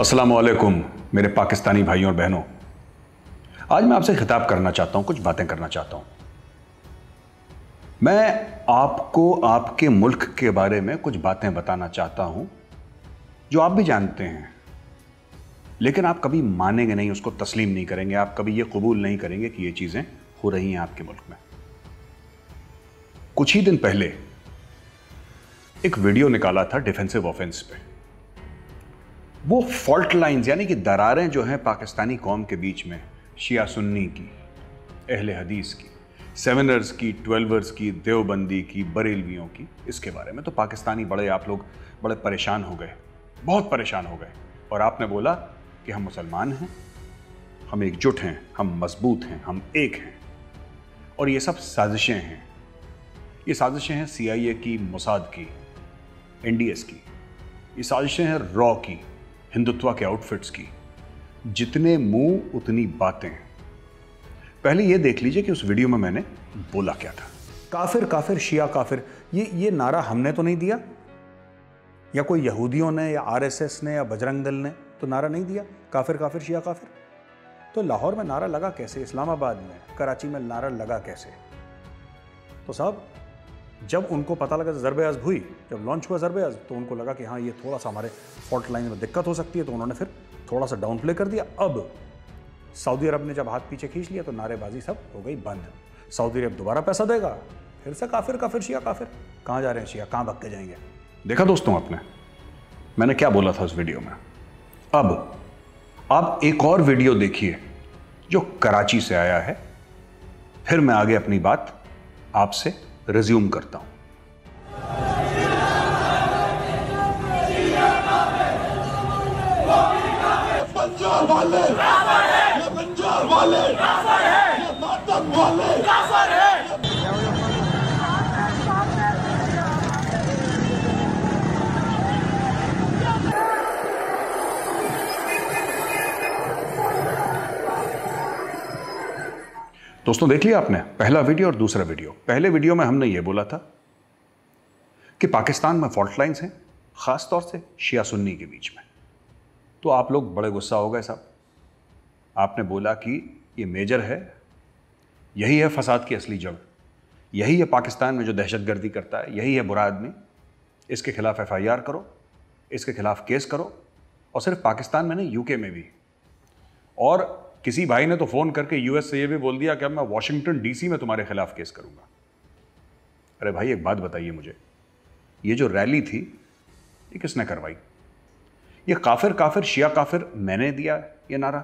अस्सलाम वालेकुम मेरे पाकिस्तानी भाइयों और बहनों आज मैं आपसे खिताब करना चाहता हूं कुछ बातें करना चाहता हूं मैं आपको आपके मुल्क के बारे में कुछ बातें बताना चाहता हूं जो आप भी जानते हैं लेकिन आप कभी मानेंगे नहीं उसको तस्लीम नहीं करेंगे आप कभी ये कबूल नहीं करेंगे कि ये चीज़ें हो रही हैं आपके मुल्क में कुछ ही दिन पहले एक वीडियो निकाला था डिफेंसिव ऑफेंस पर वो फॉल्ट लाइंस यानी कि दरारें जो हैं पाकिस्तानी कौम के बीच में शिया सुन्नी की अहल हदीस की सेवनर्स की ट्वेल्वर्स की देवबंदी की बरेलवियों की इसके बारे में तो पाकिस्तानी बड़े आप लोग बड़े परेशान हो गए बहुत परेशान हो गए और आपने बोला कि हम मुसलमान हैं हम एकजुट हैं हम मजबूत हैं हम एक हैं और ये सब साजिशें हैं ये साजिशें हैं सीआईए की मुसाद की एनडीएस की ये साजिशें हैं रॉ की हिंदुत्वा के आउटफिट्स की जितने मुंह उतनी बातें पहले ये देख लीजिए कि उस वीडियो में मैंने बोला क्या था काफिर काफिर शिया काफिर ये ये नारा हमने तो नहीं दिया या कोई यहूदियों ने या आरएसएस ने या बजरंग दल ने तो नारा नहीं दिया काफिर काफिर शिया काफिर तो लाहौर में नारा लगा कैसे इस्लामाबाद में कराची में नारा लगा कैसे तो साहब जब उनको पता लगा ज़रब अज़ब हुई जब लॉन्च हुआ ज़रब अज़ब तो उनको लगा कि हाँ ये थोड़ा सा हमारे फॉल्ट लाइन में दिक्कत हो सकती है तो उन्होंने फिर थोड़ा सा डाउन प्ले कर दिया अब सऊदी अरब ने जब हाथ पीछे खींच लिया तो नारेबाजी सब हो गई बंद सऊदी अरब दोबारा पैसा देगा फिर से काफिर काफिर शिया काफिर कहाँ जा रहे हैं शिया कहाँ भग के जाएंगे देखा दोस्तों आपने मैंने क्या बोला था उस वीडियो में अब आप एक और वीडियो देखिए जो कराची से आया है फिर मैं आगे अपनी बात आपसे रिज्यूम करता हूँ वाले वाले, वाले, वाले वाले, वाले, वाले दोस्तों देख लिया आपने पहला वीडियो और दूसरा वीडियो पहले वीडियो में हमने यह बोला था कि पाकिस्तान में फॉल्ट लाइन्स हैं खासतौर से शिया सुन्नी के बीच में तो आप लोग बड़े गुस्सा हो गए साहब आपने बोला कि ये मेजर है यही है फसाद की असली जड़ यही है पाकिस्तान में जो दहशत गर्दी करता है यही है बुरा आदमी इसके खिलाफ एफ आई आर करो इसके खिलाफ केस करो और सिर्फ पाकिस्तान में नहीं यूके में भी और किसी भाई ने तो फ़ोन करके यूएस से ये भी बोल दिया कि अब मैं वाशिंगटन डीसी में तुम्हारे खिलाफ केस करूंगा अरे भाई एक बात बताइए मुझे ये जो रैली थी ये किसने करवाई ये काफिर काफिर शिया काफिर मैंने दिया ये नारा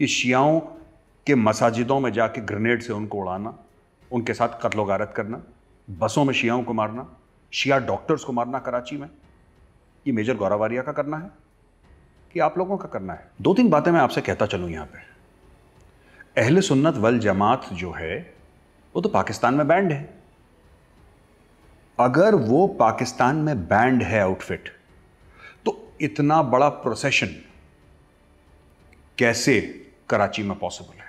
ये शियाओं के मसाजिदों में जाके ग्रेनेड से उनको उड़ाना उनके साथ कत्लो गारत करना बसों में शियाओं को मारना शिया डॉक्टर्स को मारना कराची में ये मेजर गौरावारिया का करना है कि आप लोगों का करना है दो तीन बातें मैं आपसे कहता चलूं यहां पे अहल सुन्नत वल जमात जो है वो तो पाकिस्तान में बैंड है अगर वो पाकिस्तान में बैंड है आउटफिट तो इतना बड़ा प्रोसेशन कैसे कराची में पॉसिबल है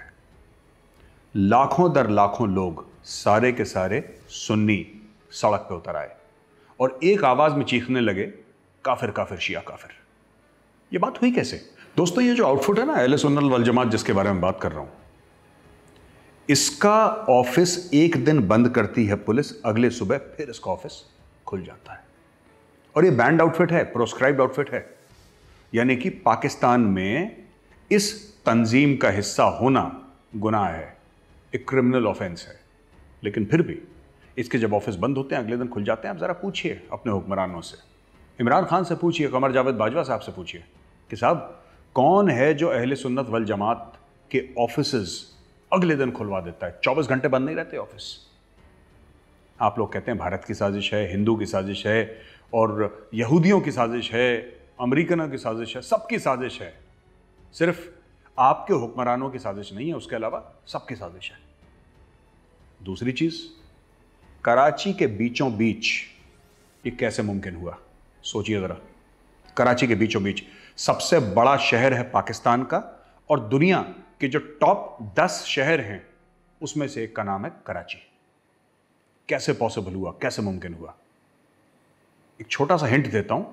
लाखों दर लाखों लोग सारे के सारे सुन्नी सड़क पे उतर आए और एक आवाज़ में चीखने लगे काफिर काफिर शिया काफिर ये बात हुई कैसे दोस्तों ये जो आउटफुट है ना एल एस उन्नल जमात जिसके बारे में बात कर रहा हूं इसका ऑफिस एक दिन बंद करती है पुलिस अगले सुबह फिर इसका ऑफिस खुल जाता है और ये बैंड आउटफिट है प्रोस्क्राइब आउटफिट है यानी कि पाकिस्तान में इस तंजीम का हिस्सा होना गुनाह है एक क्रिमिनल ऑफेंस है लेकिन फिर भी इसके जब ऑफिस बंद होते हैं अगले दिन खुल जाते हैं आप ज़रा पूछिए अपने हुक्मरानों से इमरान खान से पूछिए कमर जावेद बाजवा साहब से पूछिए कि साहब कौन है जो अहले सुन्नत वल जमात के ऑफिस अगले दिन खुलवा देता है चौबीस घंटे बंद नहीं रहते ऑफिस आप लोग कहते हैं भारत की साजिश है हिंदू की साजिश है और यहूदियों की साजिश है अमरीकनों की साजिश है सबकी साजिश है सिर्फ आपके हुक्मरानों की साजिश नहीं है उसके अलावा सबकी साजिश है दूसरी चीज़ कराची के बीचों बीच ये कैसे मुमकिन हुआ सोचिए ज़रा कराची के बीचों बीच सबसे बड़ा शहर है पाकिस्तान का और दुनिया के जो टॉप दस शहर हैं उसमें से एक का नाम है कराची कैसे पॉसिबल हुआ कैसे मुमकिन हुआ एक छोटा सा हिंट देता हूं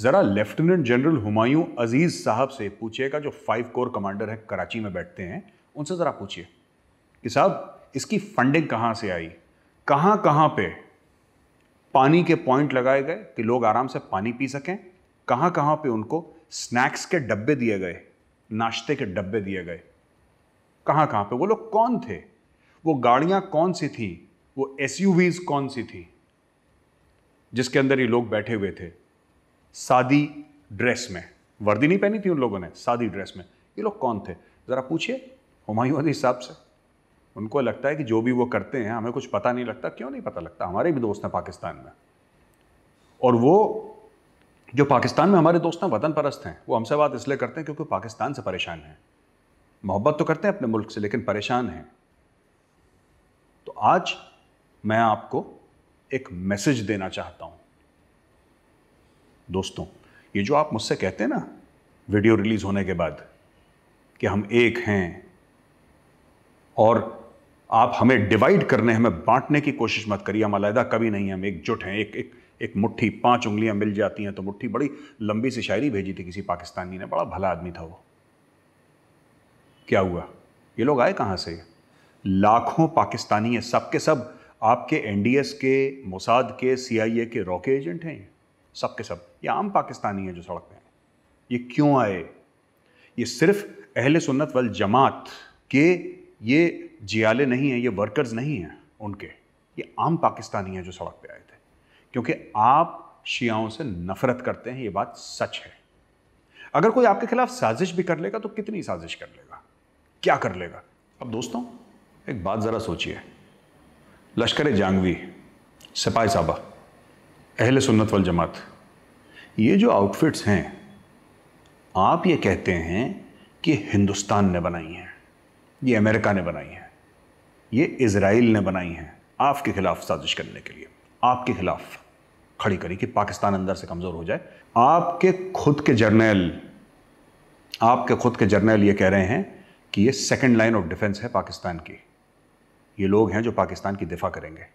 ज़रा लेफ्टिनेंट जनरल हुमायूं अजीज़ साहब से पूछिएगा जो फाइव कोर कमांडर है कराची में बैठते हैं उनसे ज़रा पूछिए कि साहब इसकी फंडिंग कहाँ से आई कहाँ कहाँ पे पानी के पॉइंट लगाए गए कि लोग आराम से पानी पी सकें कहाँ कहाँ पे उनको स्नैक्स के डब्बे दिए गए नाश्ते के डब्बे दिए गए कहाँ कहाँ पे वो लोग कौन थे वो गाड़ियाँ कौन सी थी वो एस कौन सी थी जिसके अंदर ये लोग बैठे हुए थे सादी ड्रेस में वर्दी नहीं पहनी थी उन लोगों ने सादी ड्रेस में ये लोग कौन थे ज़रा पूछिए हुमायूं अली हिसाब से उनको लगता है कि जो भी वो करते हैं हमें कुछ पता नहीं लगता क्यों नहीं पता लगता हमारे भी दोस्त हैं पाकिस्तान में और वो जो पाकिस्तान में हमारे दोस्त हैं वतन परस्त हैं वो हमसे बात इसलिए करते हैं क्योंकि पाकिस्तान से परेशान हैं मोहब्बत तो करते हैं अपने मुल्क से लेकिन परेशान हैं तो आज मैं आपको एक मैसेज देना चाहता हूं दोस्तों ये जो आप मुझसे कहते हैं ना वीडियो रिलीज़ होने के बाद कि हम एक हैं और आप हमें डिवाइड करने हमें बांटने की कोशिश मत करिए हम अलहदा कभी नहीं हम एकजुट हैं एक एक एक मुट्ठी पांच उंगलियां मिल जाती हैं तो मुट्ठी बड़ी लंबी सी शायरी भेजी थी किसी पाकिस्तानी ने बड़ा भला आदमी था वो क्या हुआ ये लोग आए कहाँ से लाखों पाकिस्तानी हैं सब के सब आपके एनडीएस के मोसाद के सीआईए के रॉके एजेंट हैं सब के सब ये आम पाकिस्तानी हैं जो सड़क पे हैं ये क्यों आए ये सिर्फ अहल सुन्नत वल जमात के ये जियाले नहीं हैं ये वर्कर्स नहीं हैं उनके ये आम पाकिस्तानी हैं जो सड़क पे आए थे क्योंकि आप शियाओं से नफरत करते हैं ये बात सच है अगर कोई आपके खिलाफ साजिश भी कर लेगा तो कितनी साजिश कर लेगा क्या कर लेगा अब दोस्तों एक बात ज़रा सोचिए लश्कर जांगवी सिपाही साहबा अहल सुन्नत वल जमात ये जो आउटफिट्स हैं आप ये कहते हैं कि हिंदुस्तान ने बनाई हैं ये अमेरिका ने बनाई हैं ये इसराइल ने बनाई हैं आपके खिलाफ साजिश करने के लिए आपके खिलाफ खड़ी करी कि पाकिस्तान अंदर से कमज़ोर हो जाए आपके खुद के जर्नल आपके खुद के जर्नल ये कह रहे हैं कि ये सेकेंड लाइन ऑफ डिफेंस है पाकिस्तान की ये लोग हैं जो पाकिस्तान की दिफा करेंगे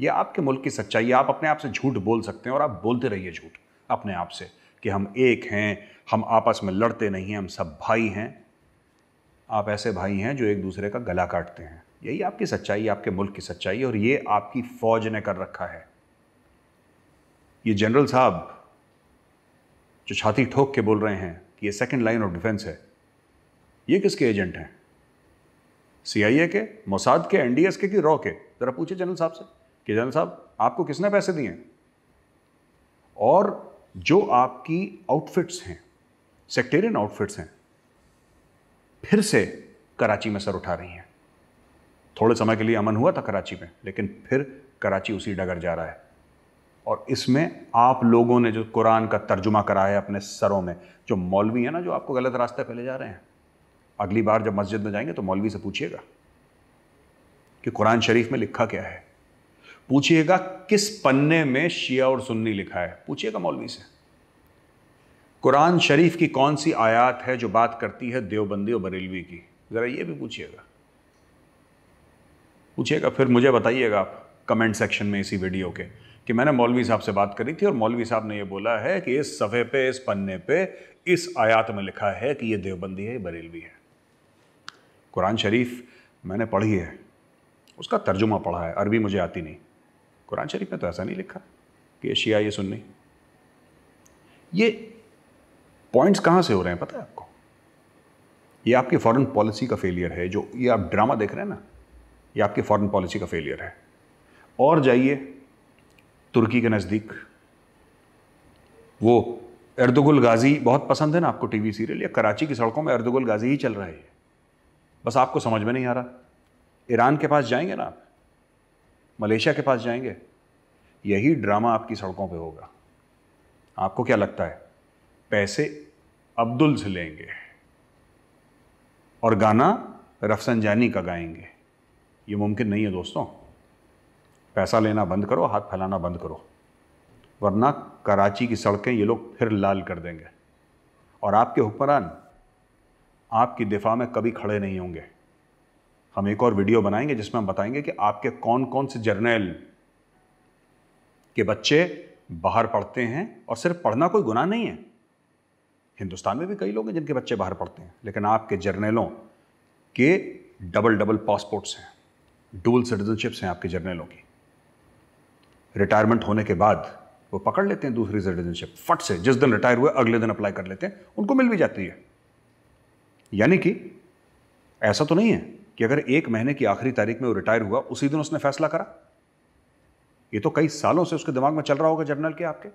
ये आपके मुल्क की सच्चाई आप अपने आप से झूठ बोल सकते हैं और आप बोलते रहिए झूठ अपने आप से कि हम एक हैं हम आपस में लड़ते नहीं हैं हम सब भाई हैं आप ऐसे भाई हैं जो एक दूसरे का गला काटते हैं यही आपकी सच्चाई आपके मुल्क की सच्चाई और ये आपकी फ़ौज ने कर रखा है ये जनरल साहब जो छाती ठोक के बोल रहे हैं कि ये सेकेंड लाइन ऑफ डिफेंस है ये किसके एजेंट हैं सीआईए के मोसाद के एनडीएस के कि रॉ के ज़रा पूछे जनरल साहब से कि जनरल साहब आपको किसने पैसे दिए हैं और जो आपकी आउटफिट्स हैं सेक्टेरियन आउटफिट्स हैं फिर से कराची में सर उठा रही हैं थोड़े समय के लिए अमन हुआ था कराची में लेकिन फिर कराची उसी डगर जा रहा है और इसमें आप लोगों ने जो कुरान का तर्जुमा करा है अपने सरों में जो मौलवी है ना जो आपको गलत रास्ते पर ले जा रहे हैं अगली बार जब मस्जिद में जाएंगे तो मौलवी से पूछिएगा कि कुरान शरीफ में लिखा क्या है पूछिएगा किस पन्ने में शिया और सुन्नी लिखा है पूछिएगा मौलवी से कुरान शरीफ की कौन सी आयात है जो बात करती है देवबंदी और बरेलवी की ज़रा ये भी पूछिएगा पूछिएगा फिर मुझे बताइएगा आप कमेंट सेक्शन में इसी वीडियो के कि मैंने मौलवी साहब से बात करी थी और मौलवी साहब ने ये बोला है कि इस सफ़े पे इस पन्ने पे इस आयात में लिखा है कि ये देवबंदी है ये बरेलवी है कुरान शरीफ मैंने पढ़ी है उसका तर्जुमा पढ़ा है अरबी मुझे आती नहीं कुरान शरीफ में तो ऐसा नहीं लिखा कि ये शिया ये सुननी ये पॉइंट्स कहाँ से हो रहे हैं पता है आपको ये आपकी फॉरेन पॉलिसी का फेलियर है जो ये आप ड्रामा देख रहे हैं ना ये आपकी फॉरेन पॉलिसी का फेलियर है और जाइए तुर्की के नज़दीक वो अर्दगुल गाजी बहुत पसंद है ना आपको टीवी सीरियल या कराची की सड़कों में अर्दगुल गाजी ही चल रहे है बस आपको समझ में नहीं आ रहा ईरान के पास जाएंगे ना आप मलेशिया के पास जाएंगे यही ड्रामा आपकी सड़कों पे होगा आपको क्या लगता है पैसे अब्दुल से लेंगे और गाना रफसनजानी का गाएंगे ये मुमकिन नहीं है दोस्तों पैसा लेना बंद करो हाथ फैलाना बंद करो वरना कराची की सड़कें ये लोग फिर लाल कर देंगे और आपके हुक्मरान आपकी दिफा में कभी खड़े नहीं होंगे हम एक और वीडियो बनाएंगे जिसमें हम बताएंगे कि आपके कौन कौन से जर्नल के बच्चे बाहर पढ़ते हैं और सिर्फ पढ़ना कोई गुनाह नहीं है हिंदुस्तान में भी कई लोग हैं जिनके बच्चे बाहर पढ़ते हैं लेकिन आपके जर्नलों के डबल डबल पासपोर्ट्स हैं डूबल सिटीजनशिप्स हैं आपके जर्नलों की रिटायरमेंट होने के बाद वो पकड़ लेते हैं दूसरी सिटीजनशिप फट से जिस दिन रिटायर हुए अगले दिन अप्लाई कर लेते हैं उनको मिल भी जाती है यानी कि ऐसा तो नहीं है कि अगर एक महीने की आखिरी तारीख में वो रिटायर हुआ उसी दिन उसने फैसला करा ये तो कई सालों से उसके दिमाग में चल रहा होगा जर्नल के आपके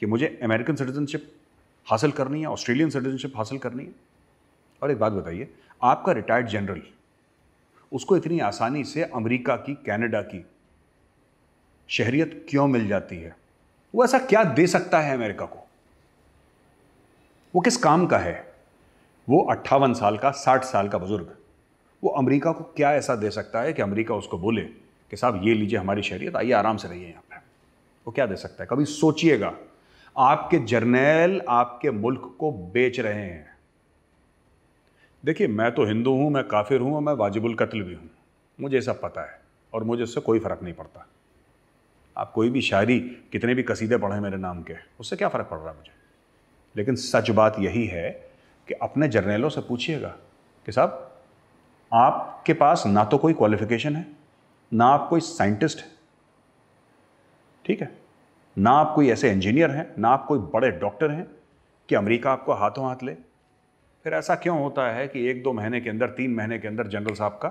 कि मुझे अमेरिकन सिटीजनशिप हासिल करनी है ऑस्ट्रेलियन सिटीजनशिप हासिल करनी है और एक बात बताइए आपका रिटायर्ड जनरल उसको इतनी आसानी से अमेरिका की कनाडा की शहरियत क्यों मिल जाती है वो ऐसा क्या दे सकता है अमेरिका को वो किस काम का है वो अट्ठावन साल का साठ साल का बुज़ुर्ग वो अमेरिका को क्या ऐसा दे सकता है कि अमेरिका उसको बोले कि साहब ये लीजिए हमारी शहरियत आइए आराम से रहिए यहाँ पर वो क्या दे सकता है कभी सोचिएगा आपके जर्नैल आपके मुल्क को बेच रहे हैं देखिए मैं तो हिंदू हूँ मैं काफिर हूँ और मैं वाजिबुल कत्ल भी हूँ मुझे सब पता है और मुझे उससे कोई फ़र्क नहीं पड़ता आप कोई भी शायरी कितने भी कसीदे पढ़ें मेरे नाम के उससे क्या फ़र्क पड़ रहा है मुझे लेकिन सच बात यही है कि अपने जर्नेलों से पूछिएगा कि साहब आपके पास ना तो कोई क्वालिफिकेशन है ना आप कोई साइंटिस्ट है ठीक है ना आप कोई ऐसे इंजीनियर हैं ना आप कोई बड़े डॉक्टर हैं कि अमेरिका आपको हाथों हाथ ले फिर ऐसा क्यों होता है कि एक दो महीने के अंदर तीन महीने के अंदर जनरल साहब का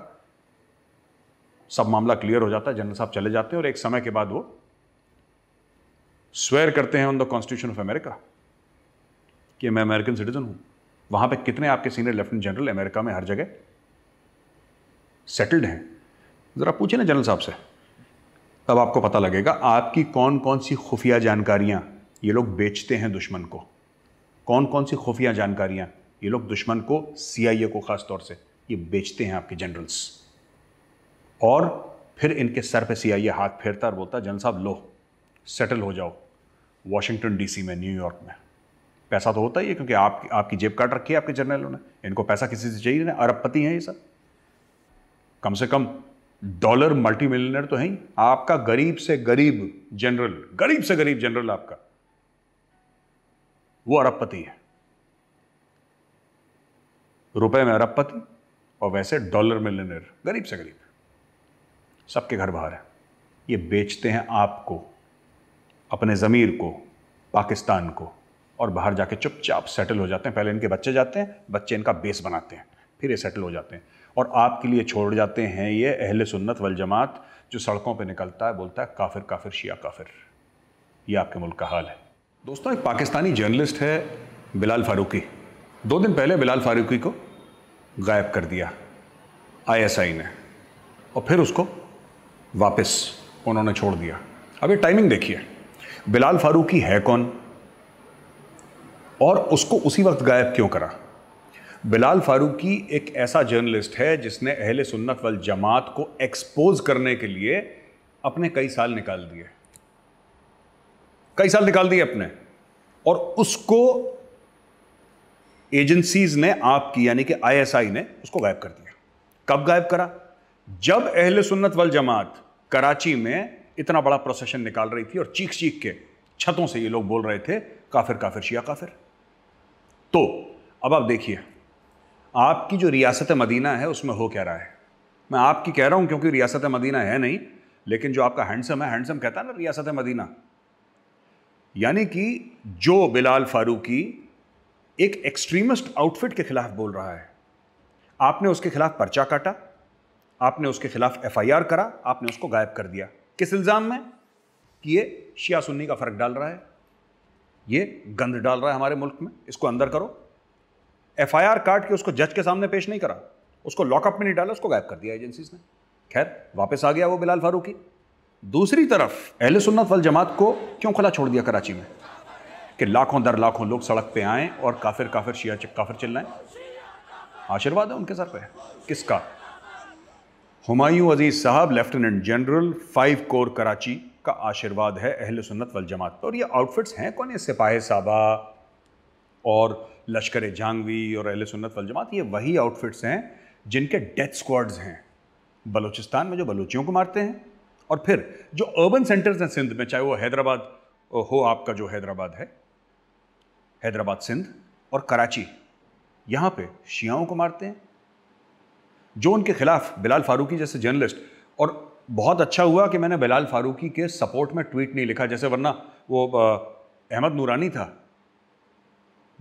सब मामला क्लियर हो जाता है जनरल साहब चले जाते हैं और एक समय के बाद वो स्वेयर करते हैं on the constitution of America कि मैं अमेरिकन सिटीजन हूं वहां पे कितने आपके सीनियर लेफ्टिनेंट जनरल अमेरिका में हर जगह सेटल्ड हैं ज़रा पूछे ना जनरल साहब से तब आपको पता लगेगा आपकी कौन कौन सी खुफिया जानकारियां ये लोग बेचते हैं दुश्मन को कौन कौन सी खुफिया जानकारियां ये लोग दुश्मन को सीआईए को ख़ास तौर से ये बेचते हैं आपके जनरल्स और फिर इनके सर पे सीआईए हाथ फेरता और बोलता जन साहब लो सेटल हो जाओ वाशिंगटन डीसी में न्यूयॉर्क में पैसा तो होता ही है क्योंकि आप आपकी जेब काट रखी है आपके जर्नलों ने इनको पैसा किसी से चाहिए ना अरबपति हैं ये सब कम से कम डॉलर मल्टी मिलियनर तो है ही आपका गरीब से गरीब जनरल गरीब से गरीब जनरल आपका वो अरबपति है रुपए में अरबपति और वैसे डॉलर मिलियनर गरीब से गरीब सबके घर बाहर है ये बेचते हैं आपको अपने ज़मीर को पाकिस्तान को और बाहर जाके चुपचाप सेटल हो जाते हैं पहले इनके बच्चे जाते हैं बच्चे इनका बेस बनाते हैं फिर ये सेटल हो जाते हैं और आपके लिए छोड़ जाते हैं ये अहल सुन्नत वल जमात जो सड़कों पर निकलता है बोलता है काफिर काफिर शिया काफिर ये आपके मुल्क का हाल है दोस्तों एक पाकिस्तानी जर्नलिस्ट है बिलाल फारूकी दो दिन पहले बिलाल फारूकी को गायब कर दिया आईएसआई ने और फिर उसको वापस उन्होंने छोड़ दिया अब ये टाइमिंग देखिए बिलाल फारूकी है कौन और उसको उसी वक्त गायब क्यों करा बिलाल फारूकी एक ऐसा जर्नलिस्ट है जिसने अहल सुन्नत वल जमात को एक्सपोज करने के लिए अपने कई साल निकाल दिए कई साल निकाल दिए अपने और उसको एजेंसीज ने आपकी यानी कि आईएसआई ने उसको गायब कर दिया कब गायब करा जब अहल सुन्नत वल जमात कराची में इतना बड़ा प्रोसेशन निकाल रही थी और चीख चीख के छतों से ये लोग बोल रहे थे काफिर काफिर शिया काफिर तो अब आप देखिए आपकी जो रियासत मदीना है उसमें हो क्या रहा है मैं आपकी कह रहा हूं क्योंकि रियासत मदीना है नहीं लेकिन जो आपका हैंडसम है हैंडसम कहता है ना रियासत मदीना यानी कि जो बिलाल फारूकी एक एक्सट्रीमिस्ट आउटफिट के खिलाफ बोल रहा है आपने उसके खिलाफ पर्चा काटा आपने उसके खिलाफ आर करा आपने उसको गायब कर दिया किस इल्ज़ाम में कि ये शिया सुन्नी का फ़र्क डाल रहा है ये गंद डाल रहा है हमारे मुल्क में इसको अंदर करो एफ आई आर काट के उसको जज के सामने पेश नहीं करा उसको लॉकअप में नहीं डाला उसको गायब कर दिया एजेंसीज ने खैर वापस आ गया वो बिलाल फारूकी दूसरी तरफ अहल सुन्नत वल जमात को क्यों खुला छोड़ दिया कराची में कि लाखों दर लाखों लोग सड़क पे आए और काफिर काफिर शिया काफिर चिल्लाएं आशीर्वाद है उनके सर पे किसका हमायूं अजीज़ साहब lieutenant general five corps Karachi का आशीर्वाद है अहल सुन्नत वल जमात पर और ये आउटफिट्स हैं कौन ये सिपाही साबा और लश्कर जांगवी और अहल सुन्नत वल जमात ये वही आउटफिट्स हैं जिनके डेथ स्क्वाड्स हैं बलूचिस्तान में जो बलूचियों को मारते हैं और फिर जो अर्बन सेंटर्स हैं सिंध में चाहे वो हैदराबाद हो आपका जो हैदराबाद है हैदराबाद सिंध और कराची यहाँ पे शियाओं को मारते हैं जो उनके खिलाफ बिलाल फारूकी जैसे जर्नलिस्ट और बहुत अच्छा हुआ कि मैंने बिलाल फारूकी के सपोर्ट में ट्वीट नहीं लिखा जैसे वरना वो अहमद नूरानी था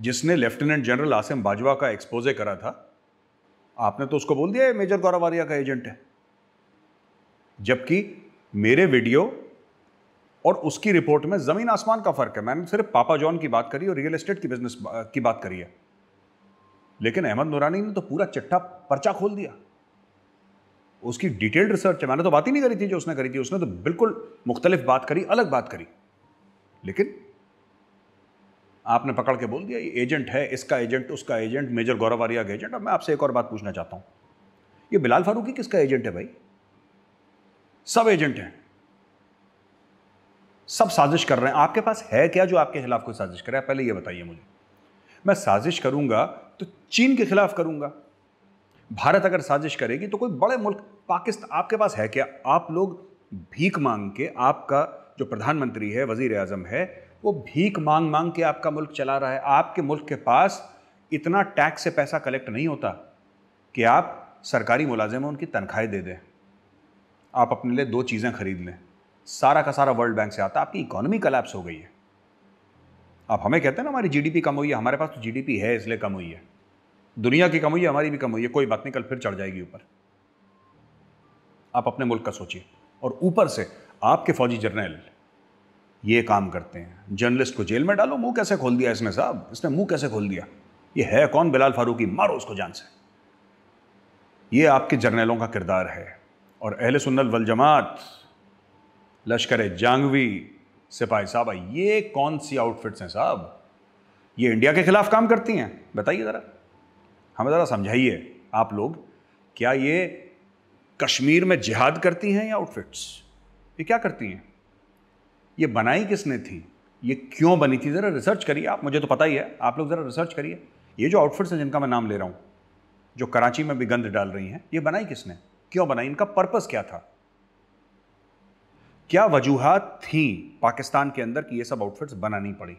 जिसने लेफ्टिनेंट जनरल आसिम बाजवा का एक्सपोजे करा था आपने तो उसको बोल दिया मेजर गौरावारिया का एजेंट है जबकि मेरे वीडियो और उसकी रिपोर्ट में ज़मीन आसमान का फ़र्क है मैंने सिर्फ पापा जॉन की बात करी और रियल एस्टेट की बिजनेस की बात करी है लेकिन अहमद नूरानी ने तो पूरा चिट्ठा पर्चा खोल दिया उसकी डिटेल्ड रिसर्च मैंने तो बात ही नहीं करी थी जो उसने करी थी उसने तो बिल्कुल मुख्तलिफ बात करी अलग बात करी लेकिन आपने पकड़ के बोल दिया ये एजेंट है इसका एजेंट उसका एजेंट मेजर गौरव आर्या का एजेंट अब मैं आपसे एक और बात पूछना चाहता हूँ ये बिलाल फारूकी किसका एजेंट है भाई सब एजेंट हैं सब साजिश कर रहे हैं आपके पास है क्या जो आपके खिलाफ कोई साजिश करे पहले ये बताइए मुझे मैं साजिश करूंगा तो चीन के खिलाफ करूंगा भारत अगर साजिश करेगी तो कोई बड़े मुल्क पाकिस्तान आपके पास है क्या आप लोग भीख मांग के आपका जो प्रधानमंत्री है वजीर आजम है वो भीख मांग मांग के आपका मुल्क चला रहा है आपके मुल्क के पास इतना टैक्स से पैसा कलेक्ट नहीं होता कि आप सरकारी मुलाजिम उनकी तनख्वाहें दे दें आप अपने लिए दो चीज़ें खरीद लें सारा का सारा वर्ल्ड बैंक से आता आपकी इकोनॉमी कलेप्स हो गई है आप हमें कहते हैं ना हमारी जीडीपी कम हुई है हमारे पास तो जीडीपी है इसलिए कम हुई है दुनिया की कम हुई है हमारी भी कम हुई है कोई बात नहीं कल फिर चढ़ जाएगी ऊपर आप अपने मुल्क का सोचिए और ऊपर से आपके फौजी जर्नल ये काम करते हैं जर्नलिस्ट को जेल में डालो मुंह कैसे खोल दिया इसने साहब इसने मुंह कैसे खोल दिया ये है कौन बिलाल फारूकी मारो उसको जान से ये आपके जर्नलों का किरदार है और अहल सुन्नल वल जमात लश्कर जांगवी सिपाही साहबा ये कौन सी आउटफिट्स हैं साहब ये इंडिया के खिलाफ काम करती हैं बताइए ज़रा हमें ज़रा समझाइए आप लोग क्या ये कश्मीर में जिहाद करती हैं या आउटफिट्स ये क्या करती हैं ये बनाई किसने थी ये क्यों बनी थी ज़रा रिसर्च करिए आप मुझे तो पता ही है आप लोग ज़रा रिसर्च करिए ये जो आउटफिट्स हैं जिनका मैं नाम ले रहा हूँ जो कराची में भी गंद डाल रही हैं ये बनाई किसने क्यों बनाई इनका पर्पज़ क्या था क्या वजूहत थी पाकिस्तान के अंदर कि ये सब आउटफिट्स बनानी पड़ी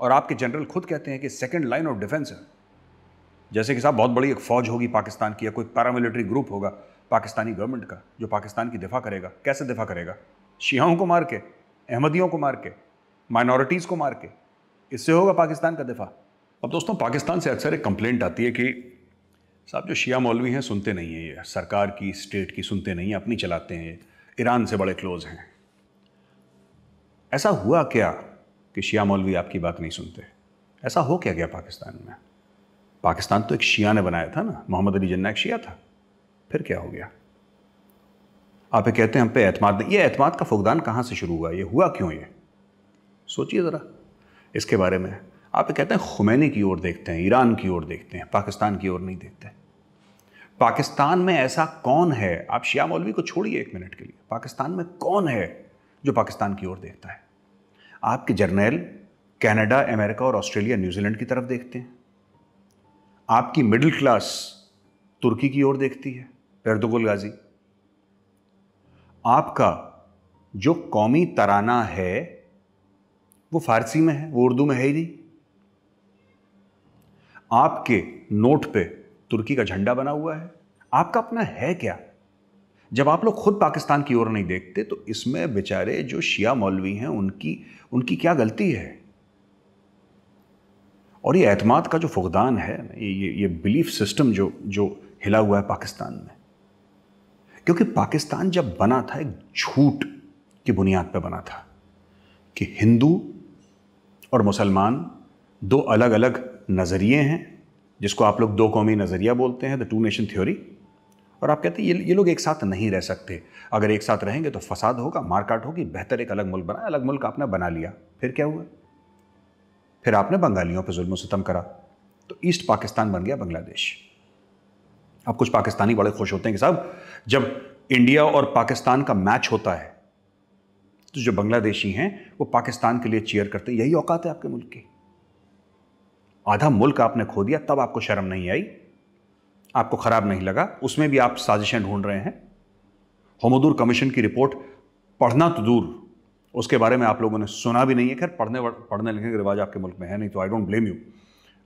और आपके जनरल खुद कहते हैं कि सेकंड लाइन ऑफ डिफेंस है जैसे कि साहब बहुत बड़ी एक फ़ौज होगी पाकिस्तान की या कोई पैरामिलिट्री ग्रुप होगा पाकिस्तानी गवर्नमेंट का जो पाकिस्तान की दिफा करेगा कैसे दिफा करेगा शियाओं को मार के अहमदियों को मार के माइनॉरिटीज़ को मार के इससे होगा पाकिस्तान का दिफा अब दोस्तों पाकिस्तान से अक्सर एक कंप्लेंट आती है कि साहब जो शिया मौलवी हैं सुनते नहीं हैं ये सरकार की स्टेट की सुनते नहीं हैं अपनी चलाते हैं ईरान से बड़े क्लोज हैं ऐसा हुआ क्या कि शिया मौलवी आपकी बात नहीं सुनते ऐसा हो क्या गया पाकिस्तान में पाकिस्तान तो एक शिया ने बनाया था ना मोहम्मद अली जन्ना एक शिया था फिर क्या हो गया आप ये कहते हैं हम पे एतमाद नहीं ये एतमाद का फुकदान कहाँ से शुरू हुआ ये हुआ क्यों ये सोचिए ज़रा इसके बारे में आप ये कहते हैं खुमैनी की ओर देखते हैं ईरान की ओर देखते हैं पाकिस्तान की ओर नहीं देखते पाकिस्तान में ऐसा कौन है आप शिया मौलवी को छोड़िए एक मिनट के लिए पाकिस्तान में कौन है जो पाकिस्तान की ओर देखता है आपके जर्नैल कनाडा अमेरिका और ऑस्ट्रेलिया न्यूजीलैंड की तरफ देखते हैं आपकी मिडिल क्लास तुर्की की ओर देखती है एर्दोगुल गाजी आपका जो कौमी तराना है वो फारसी में है वो उर्दू में है ही नहीं आपके नोट पे तुर्की का झंडा बना हुआ है आपका अपना है क्या जब आप लोग खुद पाकिस्तान की ओर नहीं देखते तो इसमें बेचारे जो शिया मौलवी हैं उनकी उनकी क्या गलती है और ये अतमाद का जो फुकदान है ये ये बिलीफ सिस्टम जो जो हिला हुआ है पाकिस्तान में क्योंकि पाकिस्तान जब बना था एक झूठ की बुनियाद पर बना था कि हिंदू और मुसलमान दो अलग अलग नज़रिए हैं जिसको आप लोग दो कौमी नज़रिया बोलते हैं द टू नेशन थ्योरी और आप कहते हैं ये ये लोग एक साथ नहीं रह सकते अगर एक साथ रहेंगे तो फसाद होगा मारकाट होगी बेहतर एक अलग मुल्क बनाए अलग मुल्क आपने बना लिया फिर क्या हुआ फिर आपने बंगालियों पर जुल्म सितम करा तो ईस्ट पाकिस्तान बन गया बांग्लादेश अब कुछ पाकिस्तानी बड़े खुश होते हैं कि साहब जब इंडिया और पाकिस्तान का मैच होता है तो जो बांग्लादेशी हैं वो पाकिस्तान के लिए चीयर करते हैं यही औकात है आपके मुल्क की आधा मुल्क आपने खो दिया तब आपको शर्म नहीं आई आपको ख़राब नहीं लगा उसमें भी आप साजिशें ढूंढ रहे हैं होमदूर कमीशन की रिपोर्ट पढ़ना तो दूर उसके बारे में आप लोगों ने सुना भी नहीं है खैर पढ़ने पढ़ने लिखने का रिवाज आपके मुल्क में है नहीं तो आई डोंट ब्लेम यू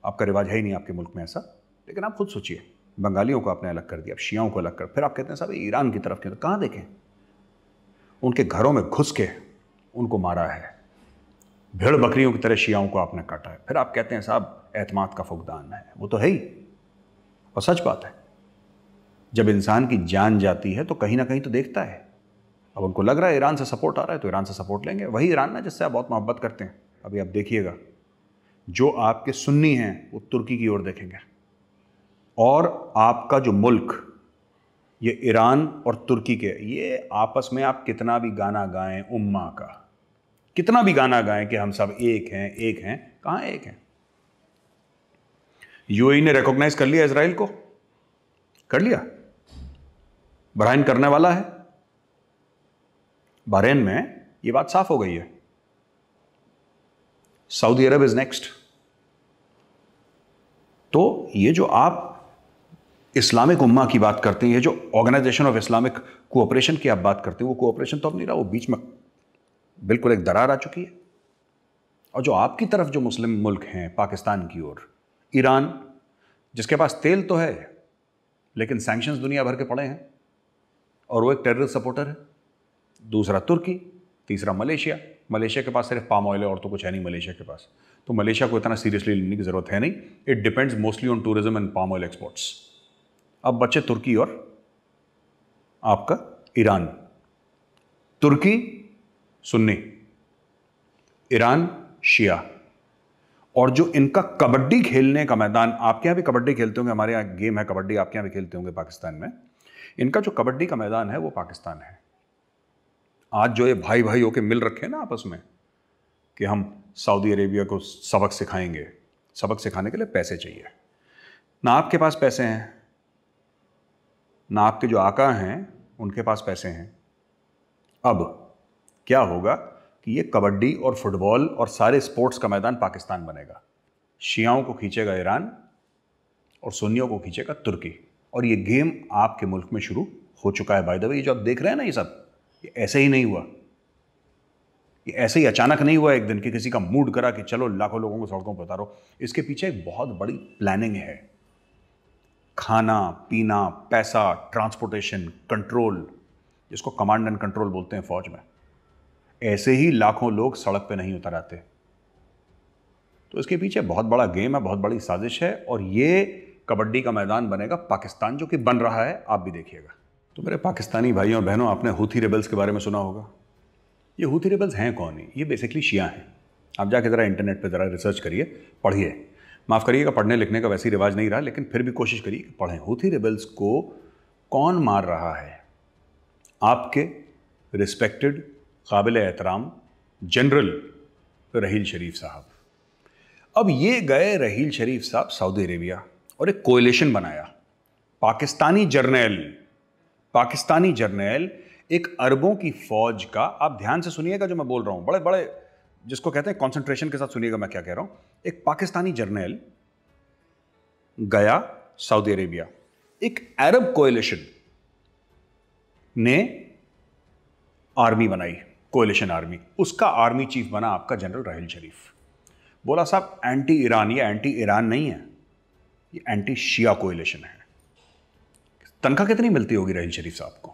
आपका रिवाज है ही नहीं आपके मुल्क में ऐसा लेकिन आप खुद सोचिए बंगालियों को आपने अलग कर दिया आप शियाओं को अलग कर फिर आप कहते हैं साहब ईरान की तरफ के तो कहाँ देखें उनके घरों में घुस के उनको मारा है भेड़ बकरियों की तरह शियाओं को आपने काटा है फिर आप कहते हैं साहब एतमाद का फुकदान है वो तो है ही और सच बात है जब इंसान की जान जाती है तो कहीं ना कहीं तो देखता है अब उनको लग रहा है ईरान से सपोर्ट आ रहा है तो ईरान से सपोर्ट लेंगे वही ईरान ना जिससे आप बहुत मोहब्बत करते हैं अभी आप देखिएगा जो आपके सुन्नी हैं वो तुर्की की ओर देखेंगे और आपका जो मुल्क ये ईरान और तुर्की के ये आपस में आप कितना भी गाना गाएं उम्मा का कितना भी गाना गाएं कि हम सब एक हैं एक हैं कहाँ एक हैं यूएई e ने रिकॉग्नाइज कर लिया इसराइल को कर लिया बहराइन करने वाला है बहरेन में ये बात साफ हो गई है सऊदी अरब इज नेक्स्ट तो ये जो आप इस्लामिक उम्मा की बात करते हैं ये जो ऑर्गेनाइजेशन ऑफ इस्लामिक कोऑपरेशन की आप बात करते हैं वो कोऑपरेशन तो अब नहीं रहा वो बीच में बिल्कुल एक दरार आ चुकी है और जो आपकी तरफ जो मुस्लिम मुल्क हैं पाकिस्तान की ओर ईरान जिसके पास तेल तो है लेकिन सैंक्शंस दुनिया भर के पड़े हैं और वो एक टेररिस्ट सपोर्टर है दूसरा तुर्की तीसरा मलेशिया मलेशिया के पास सिर्फ पाम ऑयल है और तो कुछ है नहीं मलेशिया के पास तो मलेशिया को इतना सीरियसली लेने की ज़रूरत है नहीं it depends mostly on tourism and palm oil exports अब बच्चे तुर्की और आपका ईरान तुर्की सुन्नी ईरान शिया और जो इनका कबड्डी खेलने का मैदान आपके यहां भी कबड्डी खेलते होंगे हमारे यहाँ गेम है कबड्डी आपके यहाँ भी खेलते होंगे पाकिस्तान में इनका जो कबड्डी का मैदान है वो पाकिस्तान है आज जो ये भाई भाई होके मिल रखे हैं ना आपस में कि हम सऊदी अरेबिया को सबक सिखाएंगे सबक सिखाने के लिए पैसे चाहिए ना आपके पास पैसे हैं ना आपके जो आका हैं उनके पास पैसे हैं अब क्या होगा कि ये कबड्डी और फुटबॉल और सारे स्पोर्ट्स का मैदान पाकिस्तान बनेगा शियाओं को खींचेगा ईरान और सोनियों को खींचेगा तुर्की और ये गेम आपके मुल्क में शुरू हो चुका है बाय द वे ये जो आप देख रहे हैं ना ये सब ये ऐसे ही नहीं हुआ ये ऐसे ही अचानक नहीं हुआ एक दिन कि किसी का मूड करा कि चलो लाखों लोगों को सड़कों पर उतारो इसके पीछे एक बहुत बड़ी प्लानिंग है खाना पीना पैसा ट्रांसपोर्टेशन कंट्रोल जिसको कमांड एंड कंट्रोल बोलते हैं फौज में ऐसे ही लाखों लोग सड़क पर नहीं उतर आते तो इसके पीछे बहुत बड़ा गेम है बहुत बड़ी साजिश है और ये कबड्डी का मैदान बनेगा पाकिस्तान जो कि बन रहा है आप भी देखिएगा तो मेरे पाकिस्तानी भाइयों और बहनों आपने हूथी रेबल्स के बारे में सुना होगा ये हूथी रेबल्स हैं कौन है ये बेसिकली शिया हैं आप जाके ज़रा इंटरनेट पर ज़रा रिसर्च करिए पढ़िए माफ़ करिएगा पढ़ने लिखने का वैसे ही रिवाज नहीं रहा लेकिन फिर भी कोशिश करिए कि पढ़ें हूथी रेबल्स को कौन मार रहा है आपके रिस्पेक्टेड काबिल एहतराम जनरल रहील शरीफ साहब अब ये गए रहील शरीफ साहब सऊदी अरेबिया और एक कोयलेशन बनाया पाकिस्तानी जर्नल पाकिस्तानी जर्नैल एक अरबों की फौज का आप ध्यान से सुनिएगा जो मैं बोल रहा हूँ बड़े बड़े जिसको कहते हैं कॉन्सेंट्रेशन के साथ सुनिएगा मैं क्या कह रहा हूँ एक पाकिस्तानी जर्नैल गया सऊदी अरेबिया एक अरब कोयलेशन ने आर्मी बनाई कोयलेशन आर्मी उसका आर्मी चीफ बना आपका जनरल राहिल शरीफ बोला साहब एंटी ईरान ये एंटी ईरान नहीं है ये एंटी शिया कोयलेशन है तनख्वाह कितनी मिलती होगी राहिल शरीफ साहब को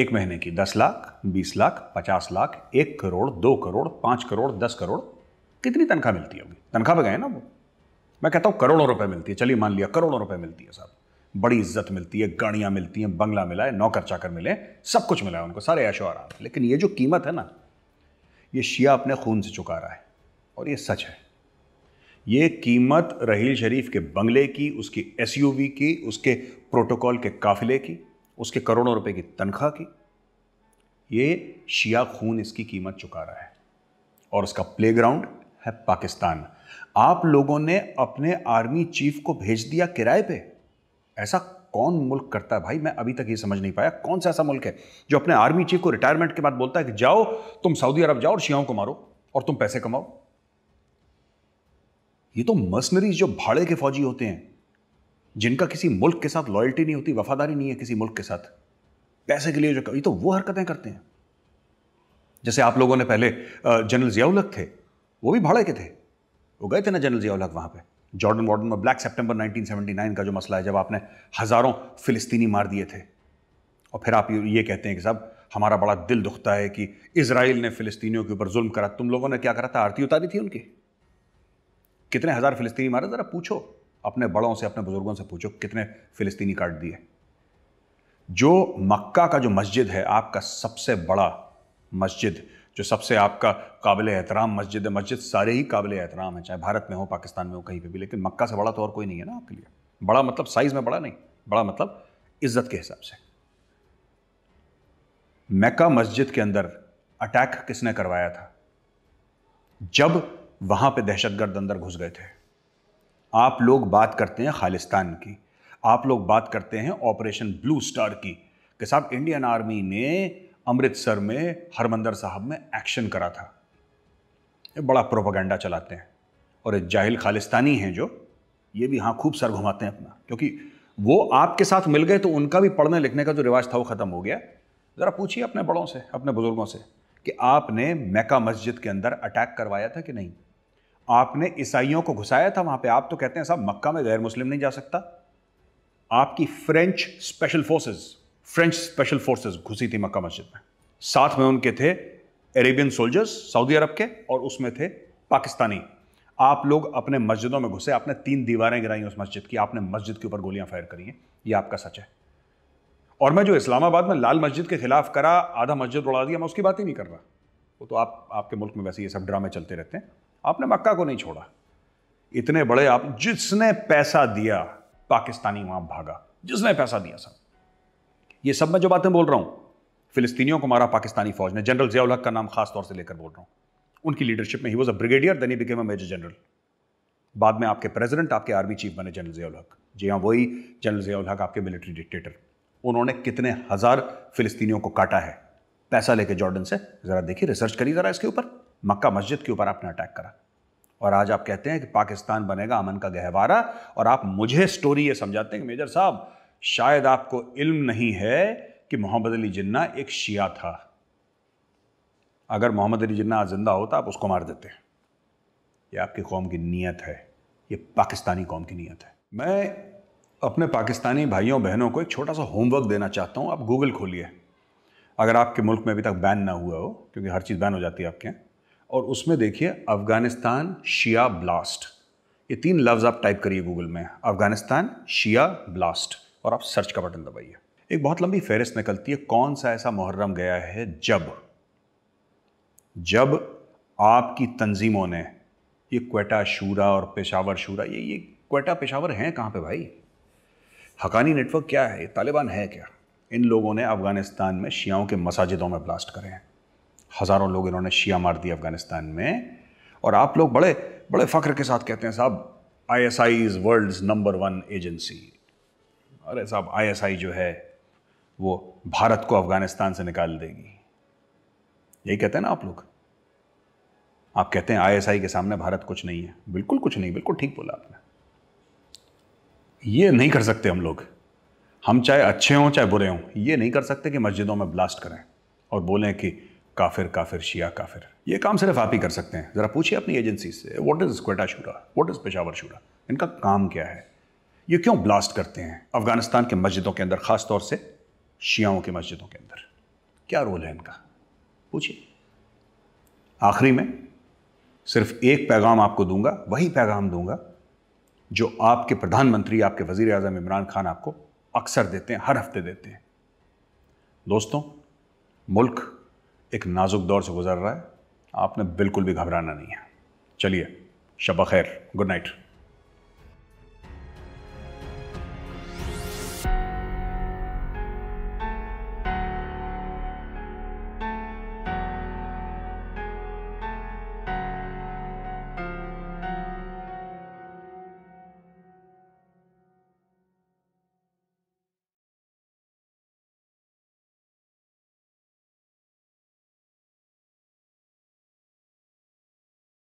एक महीने की दस लाख बीस लाख पचास लाख एक करोड़ दो करोड़ पाँच करोड़ दस करोड़ कितनी तनख्वाह मिलती होगी तनख्वाह पे गए ना वो मैं कहता हूँ करोड़ों रुपए मिलती है चलिए मान लिया करोड़ों रुपए मिलती है साहब बड़ी इज्जत मिलती है गाड़ियाँ मिलती हैं बंगला मिला है नौकर चाकर मिले सब कुछ मिला है उनको सारे ऐशो आराम लेकिन ये जो कीमत है ना ये शिया अपने खून से चुका रहा है और ये सच है ये कीमत रहील शरीफ के बंगले की उसकी एस की उसके प्रोटोकॉल के काफिले की उसके करोड़ों रुपए की तनख्वाह की ये शिया खून इसकी कीमत चुका रहा है और उसका प्लेग्राउंड है पाकिस्तान आप लोगों ने अपने आर्मी चीफ को भेज दिया किराए पे ऐसा कौन मुल्क करता है भाई मैं अभी तक ये समझ नहीं पाया कौन सा ऐसा मुल्क है जो अपने आर्मी चीफ को रिटायरमेंट के बाद बोलता है कि जाओ तुम सऊदी अरब जाओ और शियाओं को मारो और तुम पैसे कमाओ ये तो मर्सनरीज जो भाड़े के फौजी होते हैं जिनका किसी मुल्क के साथ लॉयल्टी नहीं होती वफादारी नहीं है किसी मुल्क के साथ पैसे के लिए जो ये तो वो हरकतें करते हैं जैसे आप लोगों ने पहले जनरल जियाउलक थे वो भी भाड़े के थे वो गए थे ना जनरल जियाउलक वहां पे जॉर्डन वार्डन में ब्लैक सेप्टेंबर 1979 का जो मसला है जब आपने हज़ारों फिलिस्तीनी मार दिए थे और फिर आप ये कहते हैं कि साहब हमारा बड़ा दिल दुखता है कि इसराइल ने फ़िलिस्तीनियों के ऊपर जुल्म करा तुम लोगों ने क्या करा था आरती उतारी थी उनकी कितने हज़ार फ़िलिस्तीनी मारे ज़रा पूछो अपने बड़ों से अपने बुज़ुर्गों से पूछो कितने फ़िलिस्तीनी काट दिए जो मक्का का जो मस्जिद है आपका सबसे बड़ा मस्जिद जो सबसे आपका काबिल एहतराम मस्जिद है मस्जिद सारे ही काबिल एहतराम है चाहे भारत में हो पाकिस्तान में हो कहीं पर भी लेकिन मक्का से बड़ा तो और कोई नहीं है ना आपके लिए बड़ा मतलब साइज़ में बड़ा नहीं बड़ा मतलब इज़्ज़त के हिसाब से मक्का मस्जिद के अंदर अटैक किसने करवाया था जब वहाँ पे दहशतगर्द अंदर घुस गए थे आप लोग बात करते हैं खालिस्तान की आप लोग बात करते हैं ऑपरेशन ब्लू स्टार की कि साहब इंडियन आर्मी ने अमृतसर में हरमंदर साहब में एक्शन करा था ये बड़ा प्रोपागेंडा चलाते हैं और जाहिल खालिस्तानी हैं जो ये भी हाँ खूब सर घुमाते हैं अपना क्योंकि वो आपके साथ मिल गए तो उनका भी पढ़ने लिखने का जो रिवाज था वो ख़त्म हो गया ज़रा पूछिए अपने बड़ों से अपने बुज़ुर्गों से कि आपने मैका मस्जिद के अंदर अटैक करवाया था कि नहीं आपने ईसाइयों को घुसाया था वहां पे आप तो कहते हैं साहब मक्का में गैर मुस्लिम नहीं जा सकता आपकी French special forces French special forces घुसी थी मक्का मस्जिद में साथ में उनके थे अरेबियन सोल्जर्स सऊदी अरब के और उसमें थे पाकिस्तानी आप लोग अपने मस्जिदों में घुसे आपने तीन दीवारें गिराई उस मस्जिद की आपने मस्जिद के ऊपर गोलियां फायर करी हैं ये आपका सच है और मैं जो इस्लामाबाद में लाल मस्जिद के खिलाफ करा आधा मस्जिद उड़ा दिया मैं उसकी बात ही नहीं कर रहा वो तो आप आपके मुल्क में वैसे ये सब ड्रामे चलते रहते हैं आपने मक्का को नहीं छोड़ा इतने बड़े आप जिसने पैसा दिया पाकिस्तानी वहां भागा जिसने पैसा दिया सब ये सब मैं जो बातें बोल रहा हूं फिलिस्तीनियों को मारा पाकिस्तानी फौज ने जनरल जियाउल हक का नाम खास तौर से लेकर बोल रहा हूं उनकी लीडरशिप में he was a brigadier then he became a major general बाद में आपके प्रेसिडेंट आपके आर्मी चीफ बने जनरल जियाउल हक जी हाँ वही जनरल जियाउल हक आपके मिलिट्री डिक्टेटर उन्होंने कितने हज़ार फिलिस्तीनियों को काटा है पैसा लेके जॉर्डन से ज़रा देखिए रिसर्च करिए ज़रा इसके ऊपर मक्का मस्जिद के ऊपर आपने अटैक करा और आज आप कहते हैं कि पाकिस्तान बनेगा अमन का गहवारा और आप मुझे स्टोरी ये समझाते हैं कि मेजर साहब शायद आपको इल्म नहीं है कि मोहम्मद अली जिन्ना एक शिया था अगर मोहम्मद अली जिन्ना जिंदा होता आप उसको मार देते हैं ये आपकी कौम की नीयत है ये पाकिस्तानी कौम की नीयत है मैं अपने पाकिस्तानी भाइयों बहनों को एक छोटा सा होमवर्क देना चाहता हूँ आप गूगल खोलिए अगर आपके मुल्क में अभी तक बैन ना हुआ हो क्योंकि हर चीज़ बैन हो जाती है आपके यहाँ और उसमें देखिए अफ़गानिस्तान शिया ब्लास्ट ये तीन लफ्ज़ आप टाइप करिए गूगल में अफ़गानिस्तान शिया ब्लास्ट और आप सर्च का बटन दबाइए एक बहुत लंबी फहरिस्त निकलती है कौन सा ऐसा मुहर्रम गया है जब जब आपकी तंजीमों ने ये क्वेटा शूरा और पेशावर शूरा ये ये क्वेटा पेशावर हैं कहाँ पे भाई हकानी नेटवर्क क्या है तालिबान है क्या इन लोगों ने अफ़गानिस्तान में शियाओं के मसाजिदों में ब्लास्ट करे हैं हज़ारों लोग इन्होंने शिया मार दिया अफ़गानिस्तान में और आप लोग बड़े बड़े फ़ख्र के साथ कहते हैं साहब I S I is world number one agency अरे साहब आई एस आई जो है वो भारत को अफ़गानिस्तान से निकाल देगी यही कहते हैं ना आप लोग आप कहते हैं आईएसआई के सामने भारत कुछ नहीं है बिल्कुल कुछ नहीं बिल्कुल ठीक बोला आपने ये नहीं कर सकते हम लोग हम चाहे अच्छे हों चाहे बुरे हों ये नहीं कर सकते कि मस्जिदों में ब्लास्ट करें और बोलें कि काफिर काफिर शिया काफिर ये काम सिर्फ आप ही कर सकते हैं ज़रा पूछिए अपनी एजेंसी से वॉट इज़ क्वेटा शूरा व्हाट इज़ पेशावर शूरा इनका काम क्या है ये क्यों ब्लास्ट करते हैं अफ़गानिस्तान के मस्जिदों के अंदर ख़ास तौर से शियाओं की मस्जिदों के अंदर क्या रोल है इनका पूछिए आखिरी में सिर्फ एक पैगाम आपको दूंगा वही पैगाम दूंगा जो आपके प्रधानमंत्री आपके वजीर अजम इमरान खान आपको अक्सर देते हैं हर हफ्ते देते हैं दोस्तों मुल्क एक नाजुक दौर से गुजर रहा है आपने बिल्कुल भी घबराना नहीं है चलिए शब खैर गुड नाइट